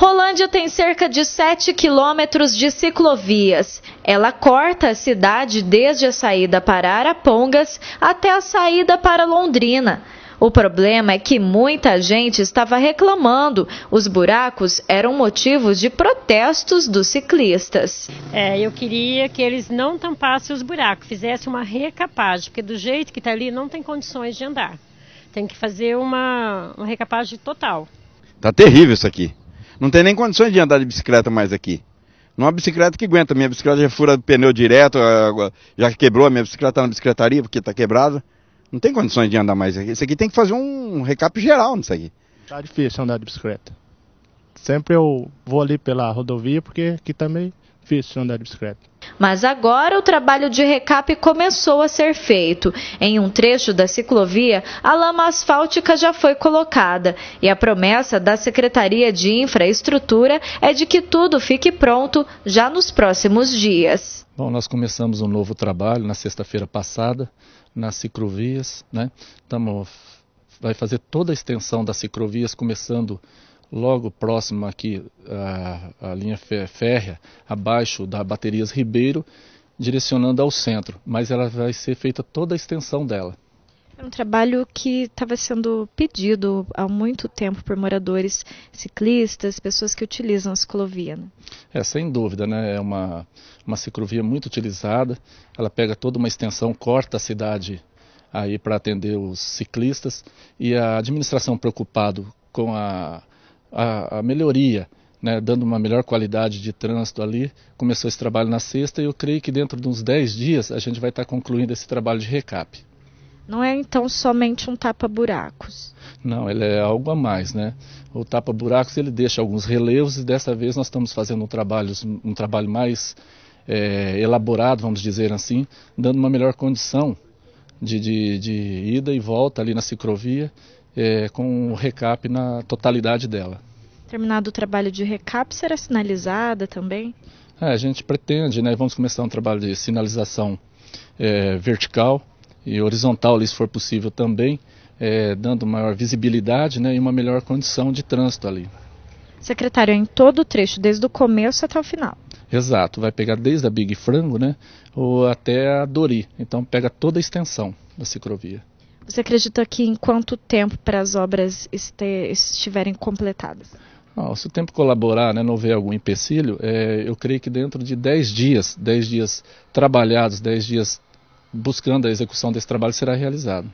Rolândia tem cerca de 7 quilômetros de ciclovias. Ela corta a cidade desde a saída para Arapongas até a saída para Londrina. O problema é que muita gente estava reclamando. Os buracos eram motivos de protestos dos ciclistas. É, eu queria que eles não tampassem os buracos, fizessem uma recapagem, porque do jeito que está ali não tem condições de andar. Tem que fazer uma, uma recapagem total. Tá terrível isso aqui. Não tem nem condições de andar de bicicleta mais aqui. Não há bicicleta que aguenta. Minha bicicleta já fura pneu direto, já quebrou. Minha bicicleta está na bicicletaria porque está quebrada. Não tem condições de andar mais aqui. Isso aqui tem que fazer um recap geral nisso aqui. Tá difícil andar de bicicleta. Sempre eu vou ali pela rodovia porque aqui também tá difícil andar de bicicleta. Mas agora o trabalho de recap começou a ser feito. Em um trecho da ciclovia, a lama asfáltica já foi colocada e a promessa da Secretaria de Infraestrutura é de que tudo fique pronto já nos próximos dias. Bom, nós começamos um novo trabalho na sexta-feira passada nas ciclovias, né? Tamo, vai fazer toda a extensão das ciclovias, começando logo próximo aqui à, à linha férrea, abaixo da Baterias Ribeiro, direcionando ao centro, mas ela vai ser feita toda a extensão dela. É um trabalho que estava sendo pedido há muito tempo por moradores, ciclistas, pessoas que utilizam a ciclovia. Né? É, sem dúvida, né? É uma, uma ciclovia muito utilizada, ela pega toda uma extensão, corta a cidade aí para atender os ciclistas e a administração preocupado com a a, a melhoria, né, dando uma melhor qualidade de trânsito ali. Começou esse trabalho na sexta e eu creio que dentro de uns 10 dias a gente vai estar concluindo esse trabalho de recap. Não é então somente um tapa-buracos. Não, ele é algo a mais, né? O tapa-buracos ele deixa alguns relevos e dessa vez nós estamos fazendo um trabalho, um trabalho mais é, elaborado, vamos dizer assim, dando uma melhor condição de, de, de ida e volta ali na ciclovia é, com o recap na totalidade dela. Terminado o trabalho de recap, será sinalizada também? É, a gente pretende, né, vamos começar um trabalho de sinalização é, vertical e horizontal, ali, se for possível também, é, dando maior visibilidade né, e uma melhor condição de trânsito ali. Secretário, em todo o trecho, desde o começo até o final. Exato, vai pegar desde a Big Frango né, ou até a Dori, então pega toda a extensão da ciclovia. Você acredita que em quanto tempo para as obras este, estiverem completadas? Ah, se o tempo colaborar, né, não houver algum empecilho, é, eu creio que dentro de 10 dias, 10 dias trabalhados, 10 dias buscando a execução desse trabalho será realizado.